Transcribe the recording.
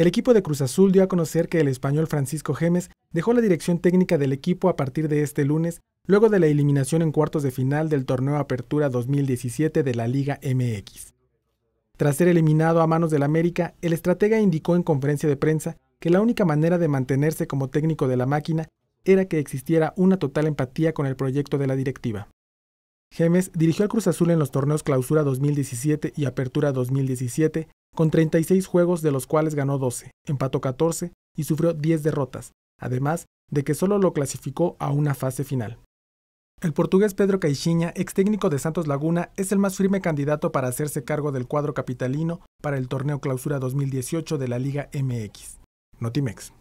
El equipo de Cruz Azul dio a conocer que el español Francisco Gemes dejó la dirección técnica del equipo a partir de este lunes, luego de la eliminación en cuartos de final del torneo Apertura 2017 de la Liga MX. Tras ser eliminado a manos del América, el estratega indicó en conferencia de prensa que la única manera de mantenerse como técnico de la máquina era que existiera una total empatía con el proyecto de la directiva. Gemes dirigió al Cruz Azul en los torneos Clausura 2017 y Apertura 2017, con 36 juegos de los cuales ganó 12, empató 14 y sufrió 10 derrotas, además de que solo lo clasificó a una fase final. El portugués Pedro Caixinha, ex técnico de Santos Laguna, es el más firme candidato para hacerse cargo del cuadro capitalino para el torneo Clausura 2018 de la Liga MX. Notimex.